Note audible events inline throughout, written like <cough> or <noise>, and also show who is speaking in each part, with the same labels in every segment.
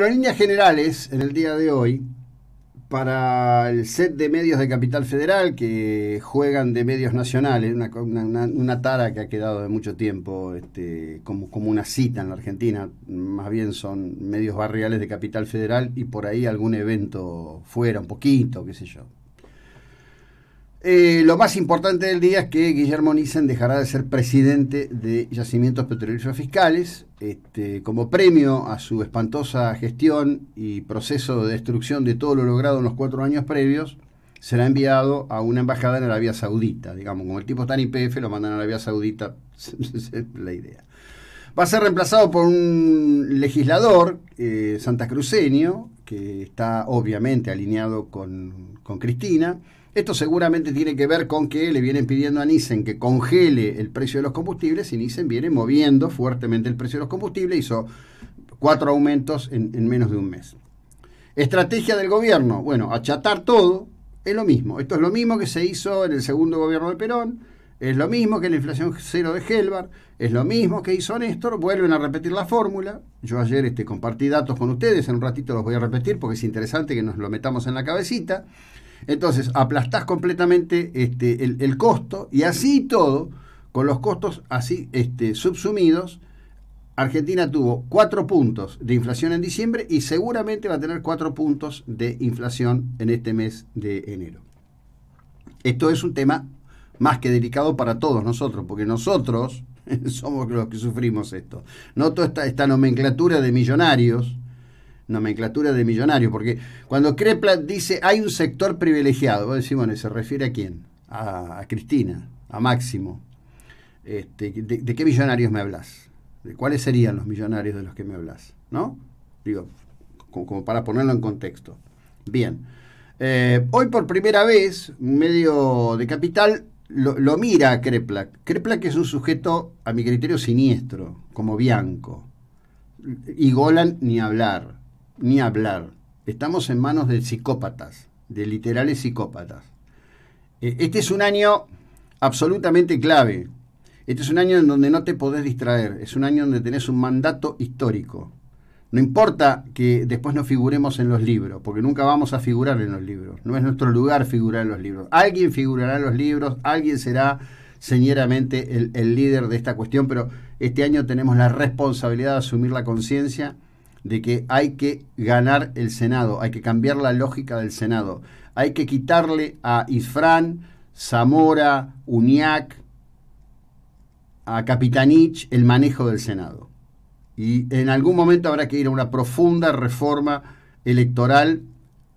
Speaker 1: Pero líneas generales, en el día de hoy, para el set de medios de Capital Federal que juegan de medios nacionales, una, una, tara que ha quedado de mucho tiempo este, como una cita en la Argentina, más bien son medios barriales de Capital Federal y por ahí algún evento fuera, un poquito, qué sé yo, eh, lo más importante del día es que Guillermo Nissen dejará de ser presidente de Yacimientos Petroleros Fiscales. Este, como premio a su espantosa gestión y proceso de destrucción de todo lo logrado en los cuatro años previos, será enviado a una embajada en Arabia Saudita. Digamos, como el tipo está en IPF, lo mandan a Arabia Saudita. <laughs> la idea. Va a ser reemplazado por un legislador eh, santacruceño, que está obviamente alineado con Cristina esto seguramente tiene que ver con que le vienen pidiendo a Nissen que congele el precio de los combustibles y Nissen viene moviendo fuertemente el precio de los combustibles, hizo cuatro aumentos en, menos de un mes. Estrategia del gobierno, bueno, achatar todo es lo mismo. Esto es lo mismo que se hizo en el segundo gobierno de Perón, es lo mismo que la inflación cero de Helvar, es lo mismo que hizo Néstor, vuelven a repetir la fórmula. Yo ayer este, compartí datos con ustedes, en un ratito los voy a repetir porque es interesante que nos lo metamos en la cabecita. Entonces, aplastás completamente este, el, costo y así todo, con los costos así este, subsumidos, Argentina tuvo cuatro puntos de inflación en diciembre y seguramente va a tener cuatro puntos de inflación en este mes de enero. Esto es un tema más que delicado para todos nosotros, porque nosotros <laughs> somos los que sufrimos esto. No toda esta nomenclatura de millonarios nomenclatura de millonarios, porque cuando Kreplak dice hay un sector privilegiado, vos decís, bueno, ¿se refiere a quién? A, Cristina, a Máximo. Este, de, qué millonarios me hablas? ¿De cuáles serían los millonarios de los que me hablas? ¿No? Digo, como, para ponerlo en contexto. Bien. Eh, hoy por primera vez, un medio de capital lo, mira a Kreplak. Kreplak es un sujeto, a mi criterio, siniestro, como Bianco. Y Golan ni hablar ni hablar. Estamos en manos de psicópatas, de literales psicópatas. E, este es un año absolutamente clave. Este es un año en donde no te podés distraer. Es un año donde tenés un mandato histórico. No importa que después no figuremos en los libros, porque nunca vamos a figurar en los libros. No es nuestro lugar figurar en los libros. Alguien figurará en los libros, alguien será señeramente el, el líder de esta cuestión, pero este año tenemos la responsabilidad de asumir la conciencia de que hay que ganar el Senado, hay que cambiar la lógica del Senado, hay que quitarle a Isfran, Zamora, Uniac, a Capitanich el manejo del Senado. Y en algún momento habrá que ir a una profunda reforma electoral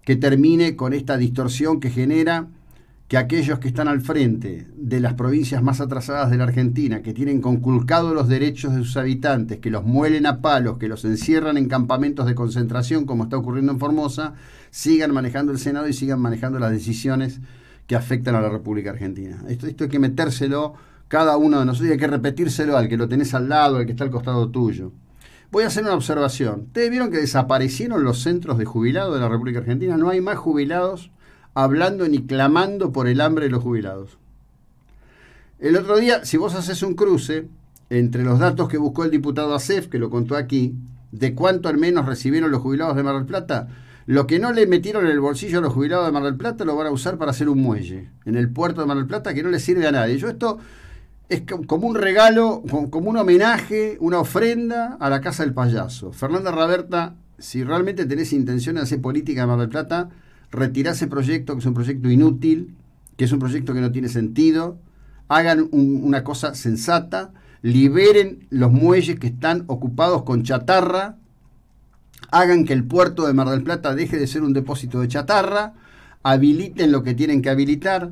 Speaker 1: que termine con esta distorsión que genera que aquellos que están al frente de las provincias más atrasadas de la Argentina, que tienen conculcados los derechos de sus habitantes, que los muelen a palos, que los encierran en campamentos de concentración, como está ocurriendo en Formosa, sigan manejando el Senado y sigan manejando las decisiones que afectan a la República Argentina. Esto, hay que metérselo cada uno de nosotros y hay que repetírselo al que lo tenés al lado, al que está al costado tuyo. Voy a hacer una observación. Ustedes vieron que desaparecieron los centros de jubilados de la República Argentina. No hay más jubilados hablando ni clamando por el hambre de los jubilados. El otro día, si vos haces un cruce entre los datos que buscó el diputado ASEF, que lo contó aquí, de cuánto al menos recibieron los jubilados de Mar del Plata, lo que no le metieron en el bolsillo a los jubilados de Mar del Plata lo van a usar para hacer un muelle en el puerto de Mar del Plata que no le sirve a nadie. Yo esto es como un regalo, como un homenaje, una ofrenda a la casa del payaso. Fernanda Raberta, si realmente tenés intención de hacer política en Mar del Plata, retirar ese proyecto, que es un proyecto inútil, que es un proyecto que no tiene sentido, hagan una cosa sensata, liberen los muelles que están ocupados con chatarra, hagan que el puerto de Mar del Plata deje de ser un depósito de chatarra, habiliten lo que tienen que habilitar,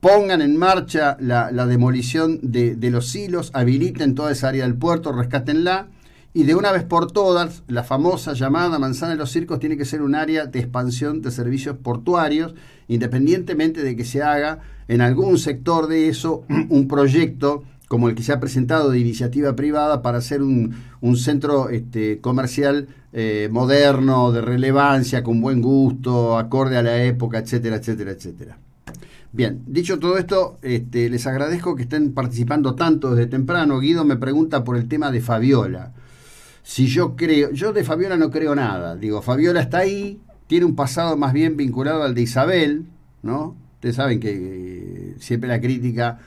Speaker 1: pongan en marcha la, demolición de, de, los silos, habiliten toda esa área del puerto, rescátenla y de una vez por todas, la famosa llamada Manzana de los Circos tiene que ser un área de expansión de servicios portuarios, independientemente de que se haga en algún sector de eso <clears throat> un proyecto como el que se ha presentado de iniciativa privada para hacer un, centro este, comercial eh, moderno, de relevancia, con buen gusto, acorde a la época, etcétera, etcétera, etcétera. Bien, dicho todo esto, este, les agradezco que estén participando tanto desde temprano. Guido me pregunta por el tema de Fabiola si yo creo, yo de Fabiola no creo nada, digo, Fabiola está ahí, tiene un pasado más bien vinculado al de Isabel, ¿no? Ustedes saben que eh, siempre la crítica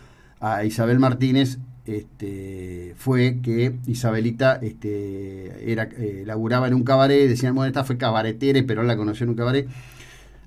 Speaker 1: a Isabel Martínez este, fue que Isabelita este, era, eh, laburaba en un cabaret, decían, bueno, esta fue cabaretera, pero la conoció en un cabaret.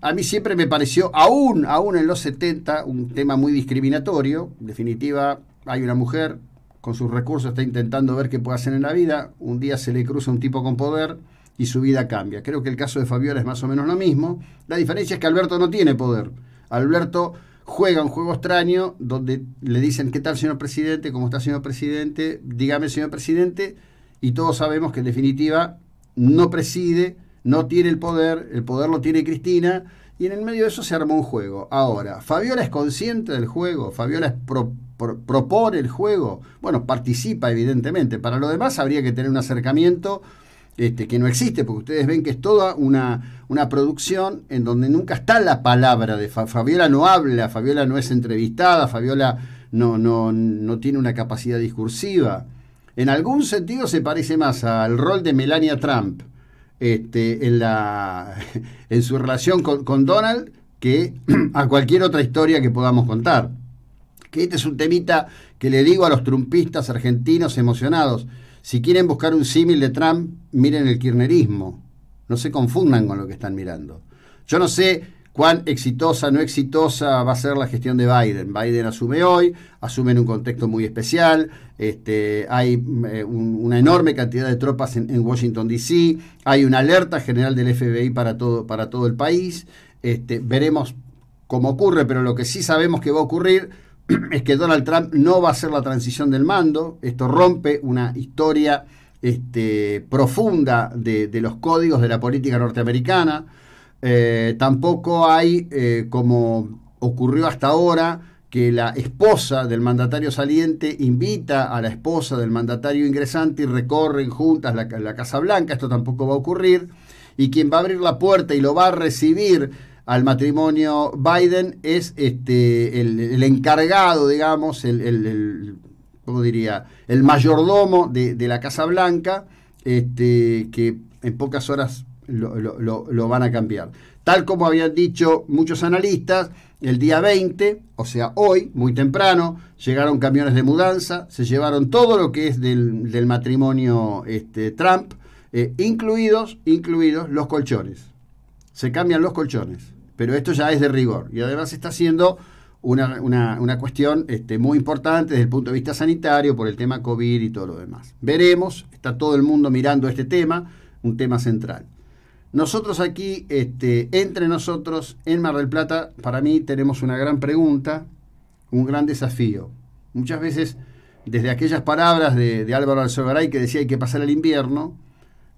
Speaker 1: A mí siempre me pareció, aún, aún en los 70, un tema muy discriminatorio. En definitiva, hay una mujer, con sus recursos está intentando ver qué puede hacer en la vida, un día se le cruza un tipo con poder y su vida cambia. Creo que el caso de Fabiola es más o menos lo mismo. La diferencia es que Alberto no tiene poder. Alberto juega un juego extraño donde le dicen, ¿qué tal, señor presidente? ¿Cómo está, señor presidente? Dígame, señor presidente. Y todos sabemos que en definitiva no preside, no tiene el poder, el poder lo tiene Cristina. Y en el medio de eso se armó un juego. Ahora, Fabiola es consciente del juego, Fabiola es Propor propone el juego, bueno, participa evidentemente. Para lo demás habría que tener un acercamiento este, que no existe, porque ustedes ven que es toda una, una producción en donde nunca está la palabra de Fabiola no habla, Fabiola no es entrevistada, Fabiola no, no, no tiene una capacidad discursiva. En algún sentido se parece más al rol de Melania Trump este, en, la, <laughs> en su relación con Donald que <clears throat> a cualquier otra historia que podamos contar este es un temita que le digo a los trumpistas argentinos emocionados. Si quieren buscar un símil de Trump, miren el kirchnerismo. No se confundan con lo que están mirando. Yo no sé cuán exitosa, no exitosa va a ser la gestión de Biden. Biden asume hoy, asume en un contexto muy especial, este, hay eh, una enorme cantidad de tropas en, Washington, D.C., hay una alerta general del FBI para todo, para todo el país, este, veremos cómo ocurre, pero lo que sí sabemos que va a ocurrir <clears throat> es que Donald Trump no va a hacer la transición del mando. Esto rompe una historia este, profunda de, los códigos de la política norteamericana. Eh, tampoco hay, eh, como ocurrió hasta ahora, que la esposa del mandatario saliente invita a la esposa del mandatario ingresante y recorren juntas la Casa Blanca. Esto tampoco va a ocurrir. Y quien va a abrir la puerta y lo va a recibir al matrimonio Biden es este, el, encargado, digamos, el, diría? El mayordomo de, la Casa Blanca, este, que en pocas horas lo, van a cambiar. Tal como habían dicho muchos analistas, el día 20, o sea, hoy, muy temprano, llegaron camiones de mudanza, se llevaron todo lo que es del, matrimonio este, Trump, eh, incluidos, incluidos los colchones. Se cambian los colchones. Pero esto ya es de rigor y además está siendo una, cuestión este, muy importante desde el punto de vista sanitario por el tema COVID y todo lo demás. Veremos, está todo el mundo mirando este tema, un tema central. Nosotros aquí, este, entre nosotros, en Mar del Plata, para mí tenemos una gran pregunta, un gran desafío. Muchas veces, desde aquellas palabras de, Álvaro Alzogaray que decía hay que pasar el invierno,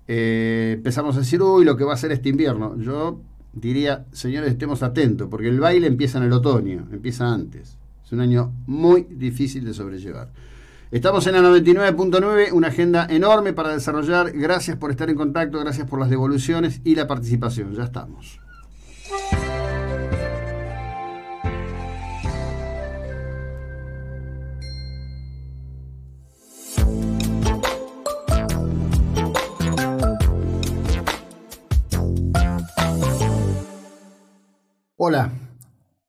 Speaker 1: eh, empezamos a decir, uy, lo que va a ser este invierno. Yo diría, señores, estemos atentos, porque el baile empieza en el otoño, empieza antes. Es un año muy difícil de sobrellevar. Estamos en la 99.9, una agenda enorme para desarrollar. Gracias por estar en contacto, gracias por las devoluciones y la participación. Ya estamos. Hola,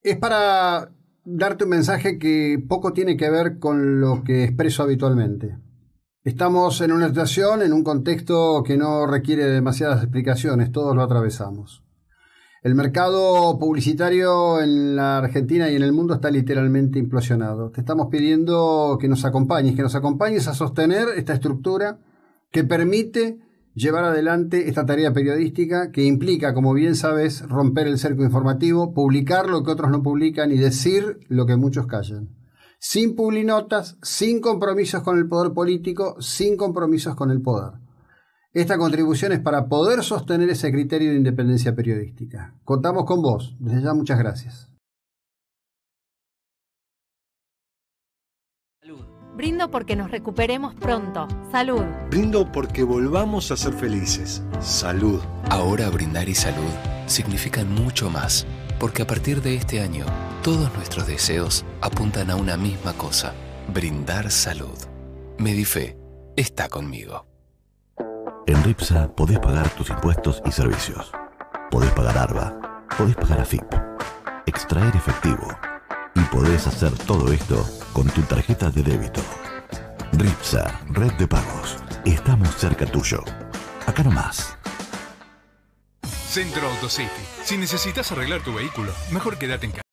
Speaker 1: es para darte un mensaje que poco tiene que ver con lo que expreso habitualmente. Estamos en una situación, en un contexto que no requiere demasiadas explicaciones, todos lo atravesamos. El mercado publicitario en la Argentina y en el mundo está literalmente implosionado. Te estamos pidiendo que nos acompañes, que nos acompañes a sostener esta estructura que permite llevar adelante esta tarea periodística que implica, como bien sabes, romper el cerco informativo, publicar lo que otros no publican y decir lo que muchos callan. Sin publinotas, sin compromisos con el poder político, sin compromisos con el poder. Esta contribución es para poder sostener ese criterio de independencia periodística. Contamos con vos. Desde ya, muchas gracias. Brindo porque nos recuperemos pronto. Salud. Brindo porque volvamos a ser felices. Salud. Ahora brindar y salud significan mucho más, porque a partir de este año, todos nuestros deseos apuntan a una misma cosa, brindar salud. Medife está conmigo. En RIPSA podés pagar tus impuestos y servicios. Podés pagar ARBA. Podés pagar AFIP. Extraer efectivo y podés hacer todo esto con tu tarjeta de débito. RIPSA, Red de Pagos. Estamos cerca tuyo. Acá nomás. Centro city Si necesitas arreglar tu vehículo, mejor quédate en casa.